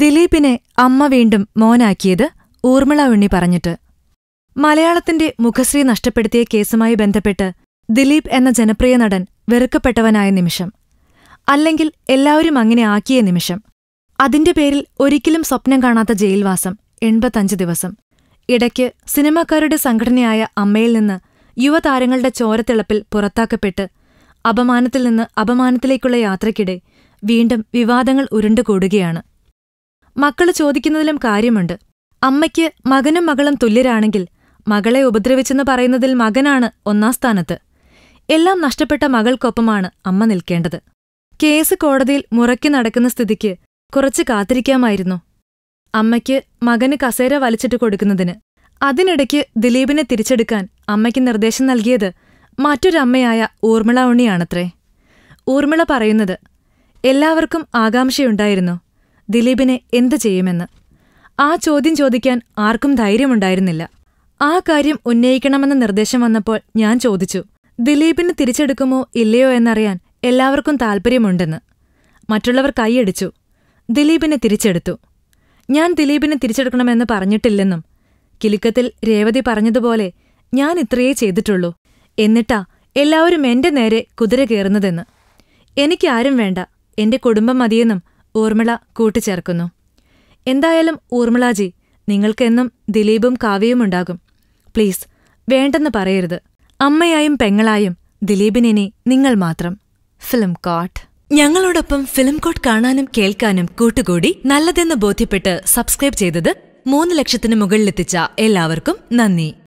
ദിലീപിനെ അമ്മ വീണ്ടും മോനാക്കിയത് ഊർമിള ഉണ്ണി പറഞ്ഞിട്ട് മലയാളത്തിന്റെ മുഖശ്രീ നഷ്ടപ്പെടുത്തിയ കേസുമായി ബന്ധപ്പെട്ട് ദിലീപ് എന്ന ജനപ്രിയ നടൻ വെറുക്കപ്പെട്ടവനായ നിമിഷം അല്ലെങ്കിൽ എല്ലാവരും അങ്ങനെ ആക്കിയ നിമിഷം അതിന്റെ പേരിൽ ഒരിക്കലും സ്വപ്നം കാണാത്ത ജയിൽവാസം എൺപത്തഞ്ച് ദിവസം ഇടയ്ക്ക് സിനിമാക്കാരുടെ സംഘടനയായ അമ്മയിൽ നിന്ന് യുവതാരങ്ങളുടെ ചോരത്തിളപ്പിൽ പുറത്താക്കപ്പെട്ട് അപമാനത്തിൽ നിന്ന് അപമാനത്തിലേക്കുള്ള യാത്രയ്ക്കിടെ വീണ്ടും വിവാദങ്ങൾ ഉരുണ്ടുകൂടുകയാണ് മക്കള് ചോദിക്കുന്നതിലും കാര്യമുണ്ട് അമ്മയ്ക്ക് മകനും മകളും തുല്യരാണെങ്കിൽ മകളെ ഉപദ്രവിച്ചെന്ന് പറയുന്നതിൽ മകനാണ് ഒന്നാം സ്ഥാനത്ത് എല്ലാം നഷ്ടപ്പെട്ട മകൾക്കൊപ്പമാണ് അമ്മ നിൽക്കേണ്ടത് കേസ് കോടതിയിൽ മുറക്കി നടക്കുന്ന സ്ഥിതിക്ക് കുറച്ച് കാത്തിരിക്കാമായിരുന്നു അമ്മയ്ക്ക് മകന് കസേര വലിച്ചിട്ട് കൊടുക്കുന്നതിന് അതിനിടയ്ക്ക് ദിലീപിനെ തിരിച്ചെടുക്കാൻ അമ്മയ്ക്ക് നിർദ്ദേശം നൽകിയത് മറ്റൊരമ്മയായ ഊർമിള ഉണ്ണിയാണത്രേ ഊർമിള പറയുന്നത് എല്ലാവർക്കും ആകാംക്ഷയുണ്ടായിരുന്നു ദിലീപിനെ എന്തു ചെയ്യുമെന്ന് ആ ചോദ്യം ചോദിക്കാൻ ആർക്കും ധൈര്യമുണ്ടായിരുന്നില്ല ആ കാര്യം ഉന്നയിക്കണമെന്ന നിർദ്ദേശം വന്നപ്പോൾ ഞാൻ ചോദിച്ചു ദിലീപിന് തിരിച്ചെടുക്കുമോ ഇല്ലയോ എന്നറിയാൻ എല്ലാവർക്കും താൽപ്പര്യമുണ്ടെന്ന് മറ്റുള്ളവർ കൈയടിച്ചു ദിലീപിനെ തിരിച്ചെടുത്തു ഞാൻ ദിലീപിനെ തിരിച്ചെടുക്കണമെന്ന് പറഞ്ഞിട്ടില്ലെന്നും കിലുക്കത്തിൽ രേവതി പറഞ്ഞതുപോലെ ഞാൻ ഇത്രയേ ചെയ്തിട്ടുള്ളൂ എന്നിട്ടാ എല്ലാവരും എന്റെ നേരെ കുതിര കയറുന്നതെന്ന് എനിക്കാരും വേണ്ട എന്റെ കുടുംബം മതിയെന്നും ഊർമിള കൂട്ടിച്ചേർക്കുന്നു എന്തായാലും ഊർമിളാജി നിങ്ങൾക്കെന്നും ദിലീപും കാവ്യയും പ്ലീസ് വേണ്ടെന്ന് പറയരുത് അമ്മയായും പെങ്ങളായും ദിലീപിനെ നിങ്ങൾ മാത്രം ഫിലിം കോട്ട് ഞങ്ങളോടൊപ്പം ഫിലിം കോട്ട് കാണാനും കേൾക്കാനും കൂട്ടുകൂടി നല്ലതെന്ന് ബോധ്യപ്പെട്ട് സബ്സ്ക്രൈബ് ചെയ്തത് മൂന്ന് ലക്ഷത്തിന് മുകളിലെത്തിച്ച എല്ലാവർക്കും നന്ദി